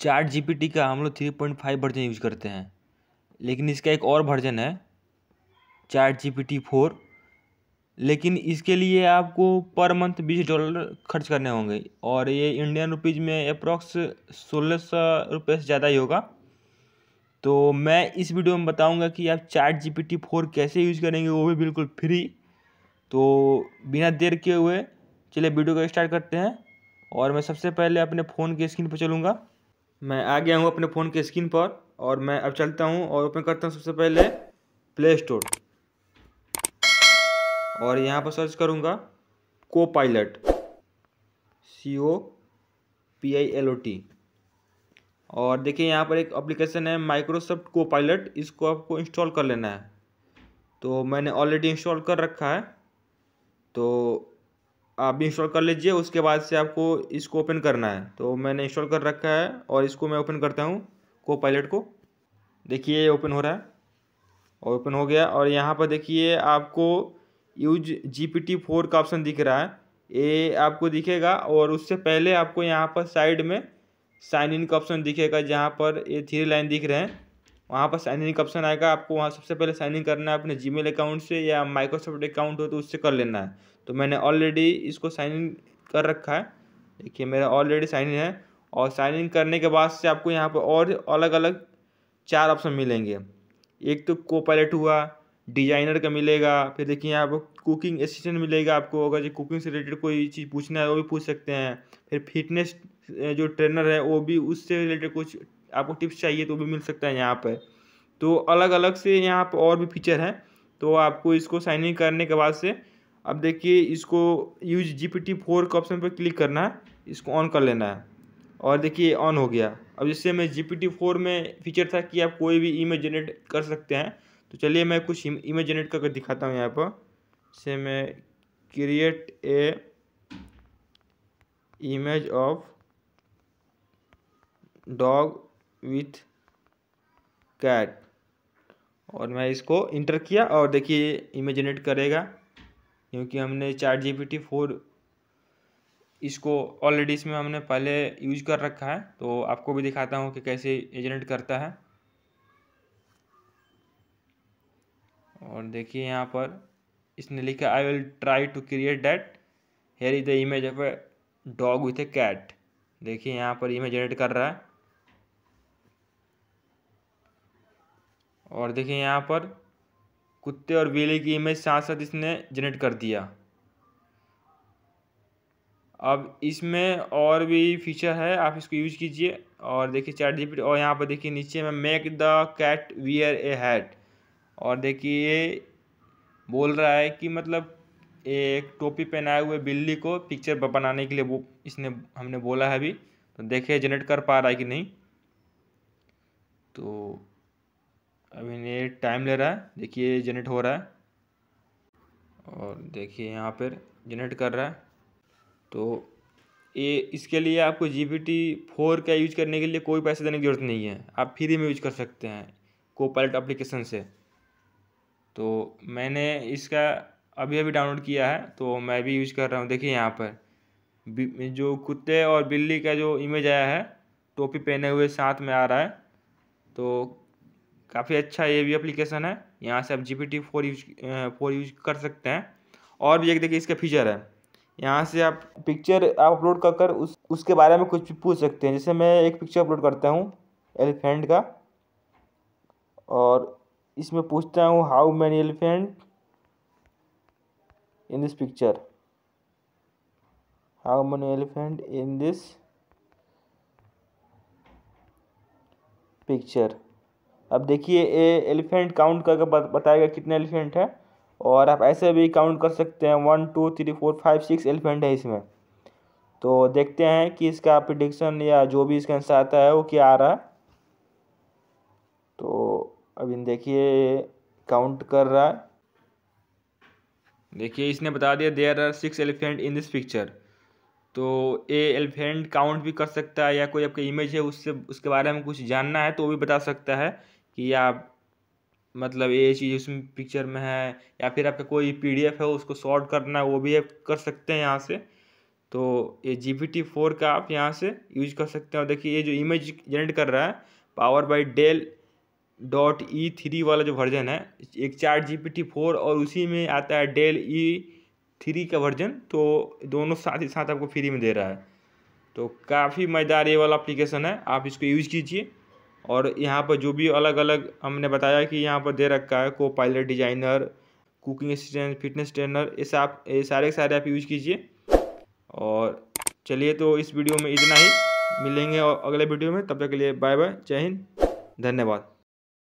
chat GPT का हम लोग three point five version use करते हैं लेकिन इसका एक और वर्जन है चैट जीपीटी फोर लेकिन इसके लिए आपको पर मंथ बीस डॉलर खर्च करने होंगे और ये इंडियन रुपीज़ में अप्रॉक्स सोलह सौ रुपये से ज़्यादा ही होगा तो मैं इस वीडियो में बताऊंगा कि आप चार जी पी टी फोर कैसे यूज़ करेंगे वो भी बिल्कुल फ्री तो बिना देर किए हुए चलिए वीडियो को स्टार्ट करते हैं और मैं सबसे पहले अपने फ़ोन के स्क्रीन पर चलूँगा मैं आ गया हूँ अपने फ़ोन के स्क्रीन पर और मैं अब चलता हूँ और ओपन करता हूँ सबसे पहले प्ले स्टोर और यहाँ पर सर्च करूँगा को Copilot C O P I L O T देखिए यहाँ पर एक एप्लीकेशन है माइक्रोसॉफ्ट को पायलट इसको आपको इंस्टॉल कर लेना है तो मैंने ऑलरेडी इंस्टॉल कर रखा है तो आप इंस्टॉल कर लीजिए उसके बाद से आपको इसको ओपन करना है तो मैंने इंस्टॉल कर रखा है और इसको मैं ओपन करता हूँ को पायलट को देखिए ये ओपन हो रहा है ओपन हो गया और यहाँ पर देखिए आपको use G P T four का ऑप्शन दिख रहा है ये आपको दिखेगा और उससे पहले आपको यहाँ पर साइड में साइन इन का ऑप्शन दिखेगा जहाँ पर ये थ्री लाइन दिख रहे हैं वहाँ पर साइन इन का ऑप्शन आएगा आपको वहाँ सबसे पहले साइन इन करना है अपने जीमेल अकाउंट से या माइक्रोसॉफ्ट अकाउंट हो तो उससे कर लेना है तो मैंने ऑलरेडी इसको साइन इन कर रखा है देखिए मेरा ऑलरेडी साइन इन है और साइन इन करने के बाद से आपको यहाँ पर और अलग अलग चार ऑप्शन मिलेंगे एक तो को हुआ डिजाइनर का मिलेगा फिर देखिए यहाँ पर कुकिंग असिस्टेंट मिलेगा आपको अगर जो कुकिंग से रिलेटेड कोई चीज़ पूछना है वो भी पूछ सकते हैं फिर फिटनेस जो ट्रेनर है वो भी उससे रिलेटेड कुछ आपको टिप्स चाहिए तो भी मिल सकता है यहाँ पर तो अलग अलग से यहाँ पर और भी फीचर हैं तो आपको इसको साइन इन करने के बाद से अब देखिए इसको use G P T four के ऑप्शन पर क्लिक करना है इसको ऑन कर लेना है और देखिए ऑन हो गया अब जिससे मैं जी पी टी फोर में फीचर था कि आप कोई भी इमेज जनरेट कर सकते हैं तो चलिए मैं कुछ इमेज जनरेट करके दिखाता हूँ यहाँ पर से मैं create a image of dog with cat और मैं इसको इंटर किया और देखिए इमेजिनेट करेगा क्योंकि हमने चार जी पी टी फोर इसको ऑलरेडी इसमें हमने पहले यूज कर रखा है तो आपको भी दिखाता हूँ कि कैसे जनरेट करता है और देखिए यहाँ पर इसने लिखा I will try to create that here is the image of a dog with a cat देखिए यहाँ पर इमेज जनरेट कर रहा है और देखिए यहाँ पर कुत्ते और बिल्ली की इमेज साथ साथ इसने जनरेट कर दिया अब इसमें और भी फीचर है आप इसको यूज कीजिए और देखिए चैट जी और यहाँ पर देखिए नीचे में make the cat wear a hat और देखिए ये बोल रहा है कि मतलब एक टोपी पहनाए हुए बिल्ली को पिक्चर बनाने के लिए वो इसने हमने बोला है अभी तो देखिए जनरेट कर पा रहा है कि नहीं तो अभी ये टाइम ले रहा है देखिए जनरेट हो रहा है और देखिए यहाँ पर जनरेट कर रहा है तो ये इसके लिए आपको जी पी टी फोर का यूज करने के लिए कोई पैसे देने की ज़रूरत नहीं है आप फ्री में यूज कर सकते हैं को पायलट अप्लीकेशन से तो मैंने इसका अभी अभी डाउनलोड किया है तो मैं भी यूज कर रहा हूँ देखिए यहाँ पर जो कुत्ते और बिल्ली का जो इमेज आया है टोपी पहने हुए साथ में आ रहा है तो काफ़ी अच्छा ये भी अप्लीकेशन है यहाँ से आप G P T four use four use कर सकते हैं और भी एक देखिए इसका फीचर है यहाँ से आप पिक्चर आप अपलोड कर कर उस उसके बारे में कुछ भी पूछ सकते हैं जैसे मैं एक पिक्चर अपलोड करता हूँ एलिफेंट का और इसमें पूछता हूँ how many elephant in this picture how many elephant in this picture अब देखिए ए एलिफेंट काउंट करके बताएगा कितने एलिफेंट है और आप ऐसे भी काउंट कर सकते हैं one two three four five six elephant है इसमें तो देखते हैं कि इसका प्रिडिक्शन या जो भी इसका आंसर आता है वो क्या आ रहा है तो अभी देखिए काउंट कर रहा है देखिए इसने बता दिया there are six elephant in this picture तो ए एलिफेंट काउंट भी कर सकता है या कोई आपका इमेज है उससे उसके बारे में कुछ जानना है तो वो भी बता सकता है कि आप मतलब ये चीज़ उसमें पिक्चर में है या फिर आपका कोई पीडीएफ है उसको शॉर्ट करना है वो भी आप कर सकते हैं यहाँ से तो ये जी पी टी फोर का आप यहाँ से यूज कर सकते हैं और देखिए ये जो इमेज जनरेट कर रहा है power by Dall dot E three वाला जो वर्जन है एक चार जी पी टी फोर और उसी में आता है डेल ई थ्री का वर्जन तो दोनों साथ ही साथ आपको फ्री में दे रहा है तो काफ़ी मज़ेदार ये वाला एप्लीकेशन है आप इसको यूज़ कीजिए और यहाँ पर जो भी अलग अलग हमने बताया कि यहाँ पर दे रखा है Copilot designer cooking assistant fitness trainer ये सब ये सारे के सारे आप यूज कीजिए और चलिए तो इस वीडियो में इतना ही मिलेंगे और अगले वीडियो में तब तक के लिए बाय बाय जय हिंद धन्यवाद